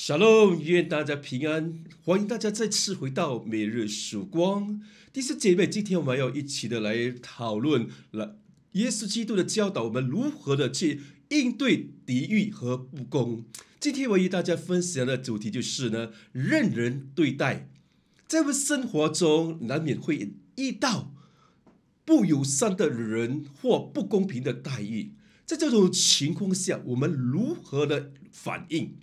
小鹿，愿大家平安！欢迎大家再次回到每日曙光。弟兄姐妹，今天我们要一起的来讨论，来耶稣基督的教导，我们如何的去应对敌意和不公。今天我与大家分享的主题就是呢，任人对待。在我们生活中，难免会遇到不友善的人或不公平的待遇。在这种情况下，我们如何的反应？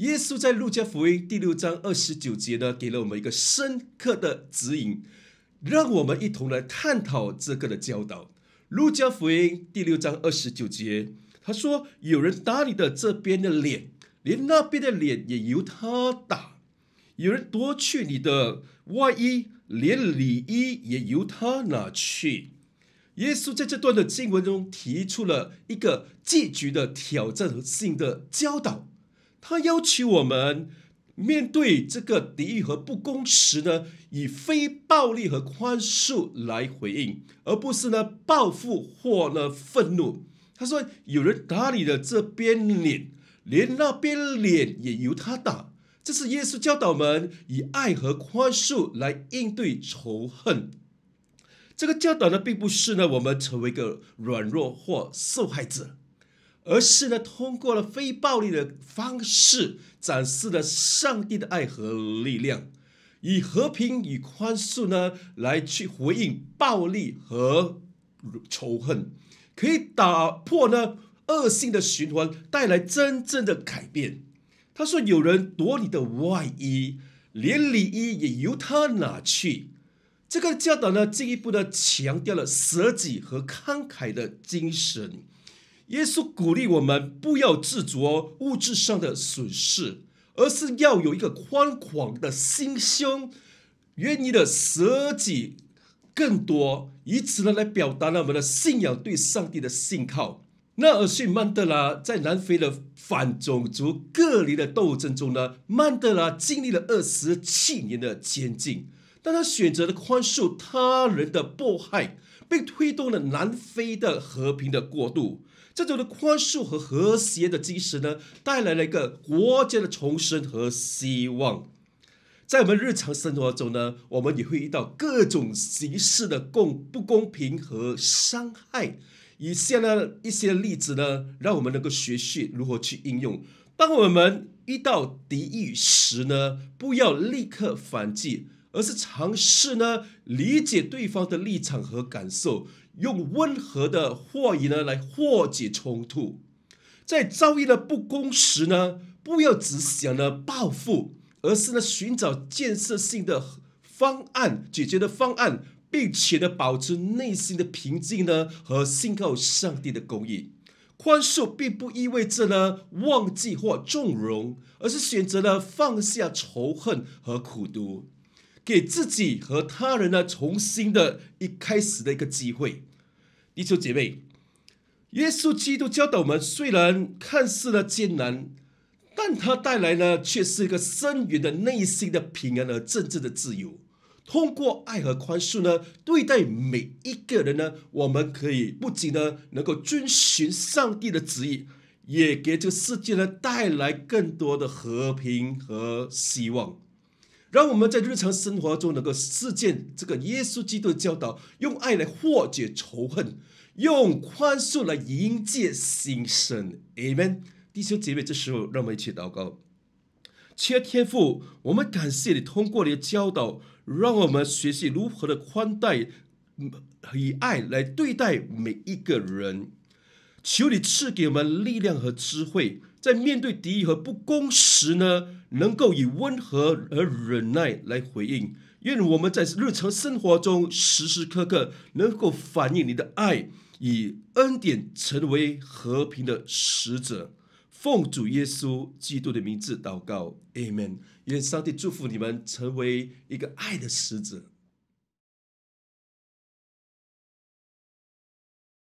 耶稣在路加福音第六章二十九节呢，给了我们一个深刻的指引，让我们一同来探讨这个的教导。路加福音第六章二十九节，他说：“有人打你的这边的脸，连那边的脸也由他打；有人夺去你的外衣，连里衣也由他拿去。”耶稣在这段的经文中提出了一个极具的挑战性的教导。他要求我们面对这个敌意和不公时呢，以非暴力和宽恕来回应，而不是呢报复或呢愤怒。他说：“有人打你的这边脸，连那边脸也由他打。”这是耶稣教导我们以爱和宽恕来应对仇恨。这个教导呢，并不是呢我们成为一个软弱或受害者。而是呢，通过了非暴力的方式展示了上帝的爱和力量，以和平与宽恕呢来去回应暴力和仇恨，可以打破呢恶性的循环，带来真正的改变。他说：“有人夺你的外衣，连里衣也由他拿去。”这个教导呢，进一步的强调了舍己和慷慨的精神。耶稣鼓励我们不要执着物质上的损失，而是要有一个宽广的心胸，愿意的舍己更多，以此呢来表达了我们的信仰对上帝的信靠。纳尔逊·曼德拉在南非的反种族隔离的斗争中呢，曼德拉经历了二十七年的监禁，但他选择了宽恕他人的迫害。并推动了南非的和平的过渡，这种的宽恕和和谐的基石呢，带来了一个国家的重生和希望。在我们日常生活中呢，我们也会遇到各种形式的共不公平和伤害。以下呢一些例子呢，让我们能够学习如何去应用。当我们遇到敌意时呢，不要立刻反击。而是尝试呢理解对方的立场和感受，用温和的话语呢来化解冲突。在遭遇了不公时呢，不要只想着报复，而是呢寻找建设性的方案解决的方案，并且呢保持内心的平静呢和信靠上帝的公义。宽恕并不意味着呢忘记或纵容，而是选择了放下仇恨和苦读。给自己和他人呢，重新的一开始的一个机会。弟兄姐妹，耶稣基督教导我们，虽然看似呢艰难，但他带来呢却是一个深远的内心的平安和真正的自由。通过爱和宽恕呢，对待每一个人呢，我们可以不仅呢能够遵循上帝的旨意，也给这个世界呢带来更多的和平和希望。让我们在日常生活中能够实践这个耶稣基督教导，用爱来化解仇恨，用宽恕来迎接新生。Amen。弟兄姐妹，这时候让我们一起祷告。亲爱的天父，我们感谢你，通过你的教导，让我们学习如何的宽待，以爱来对待每一个人。求你赐给我们力量和智慧，在面对敌意和不公时呢，能够以温和和忍耐来回应。愿我们在日常生活中时时刻刻能够反映你的爱，以恩典成为和平的使者。奉主耶稣基督的名字祷告，e n 愿上帝祝福你们，成为一个爱的使者。